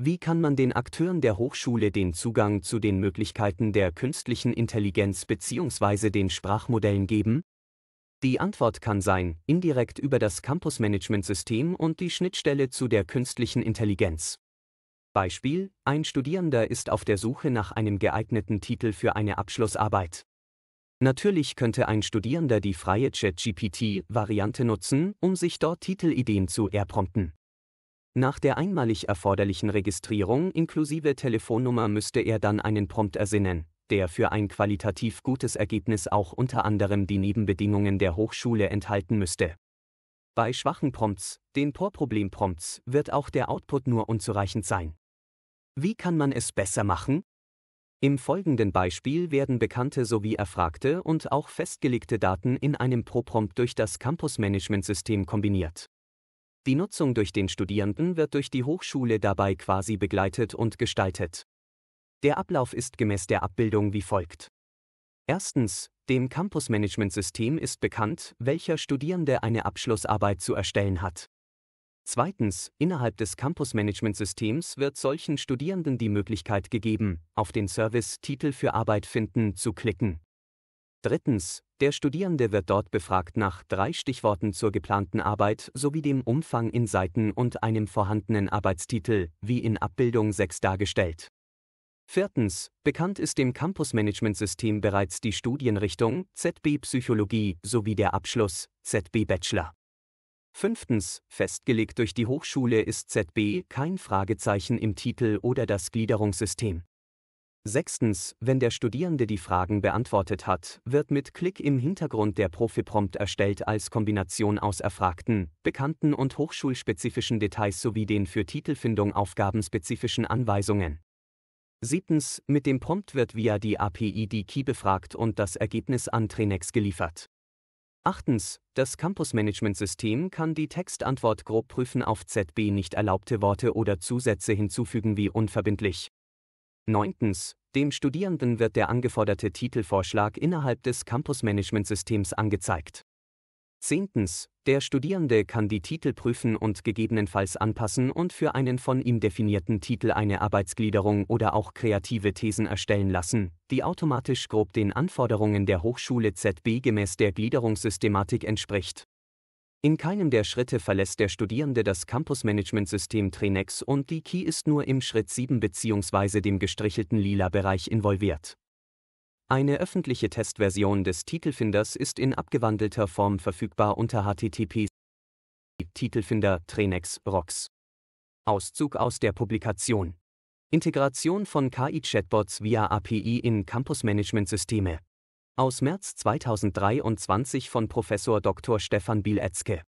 Wie kann man den Akteuren der Hochschule den Zugang zu den Möglichkeiten der künstlichen Intelligenz bzw. den Sprachmodellen geben? Die Antwort kann sein, indirekt über das Campus-Management-System und die Schnittstelle zu der künstlichen Intelligenz. Beispiel, ein Studierender ist auf der Suche nach einem geeigneten Titel für eine Abschlussarbeit. Natürlich könnte ein Studierender die freie ChatGPT-Variante nutzen, um sich dort Titelideen zu erprompten. Nach der einmalig erforderlichen Registrierung inklusive Telefonnummer müsste er dann einen Prompt ersinnen, der für ein qualitativ gutes Ergebnis auch unter anderem die Nebenbedingungen der Hochschule enthalten müsste. Bei schwachen Prompts, den Tor-Problem-Prompts, wird auch der Output nur unzureichend sein. Wie kann man es besser machen? Im folgenden Beispiel werden bekannte sowie erfragte und auch festgelegte Daten in einem Pro-Prompt durch das Campus-Management-System kombiniert. Die Nutzung durch den Studierenden wird durch die Hochschule dabei quasi begleitet und gestaltet. Der Ablauf ist gemäß der Abbildung wie folgt. Erstens, dem Campusmanagementsystem ist bekannt, welcher Studierende eine Abschlussarbeit zu erstellen hat. Zweitens, innerhalb des Campusmanagementsystems wird solchen Studierenden die Möglichkeit gegeben, auf den Service Titel für Arbeit finden zu klicken. Drittens, der Studierende wird dort befragt nach drei Stichworten zur geplanten Arbeit sowie dem Umfang in Seiten und einem vorhandenen Arbeitstitel, wie in Abbildung 6 dargestellt. Viertens, bekannt ist dem Campusmanagementsystem bereits die Studienrichtung ZB Psychologie sowie der Abschluss ZB Bachelor. Fünftens, festgelegt durch die Hochschule ist ZB kein Fragezeichen im Titel oder das Gliederungssystem. Sechstens, wenn der Studierende die Fragen beantwortet hat, wird mit Klick im Hintergrund der Profi-Prompt erstellt als Kombination aus erfragten, bekannten und hochschulspezifischen Details sowie den für Titelfindung aufgabenspezifischen Anweisungen. Siebtens, mit dem Prompt wird via die API die Key befragt und das Ergebnis an Trainex geliefert. Achtens, das Campus-Management-System kann die Textantwort grob prüfen auf ZB nicht erlaubte Worte oder Zusätze hinzufügen wie unverbindlich. 9. Dem Studierenden wird der angeforderte Titelvorschlag innerhalb des Campus-Management-Systems angezeigt. Zehntens, der Studierende kann die Titel prüfen und gegebenenfalls anpassen und für einen von ihm definierten Titel eine Arbeitsgliederung oder auch kreative Thesen erstellen lassen, die automatisch grob den Anforderungen der Hochschule ZB gemäß der Gliederungssystematik entspricht in keinem der Schritte verlässt der Studierende das Campus-Management-System Trenex und die Key ist nur im Schritt 7 bzw. dem gestrichelten lila Bereich involviert. Eine öffentliche Testversion des Titelfinders ist in abgewandelter Form verfügbar unter http Titelfinder Trenex Rocks. Auszug aus der Publikation. Integration von KI-Chatbots via API in Campus-Management-Systeme aus März 2023 von Prof. Dr. Stefan Bieletzke.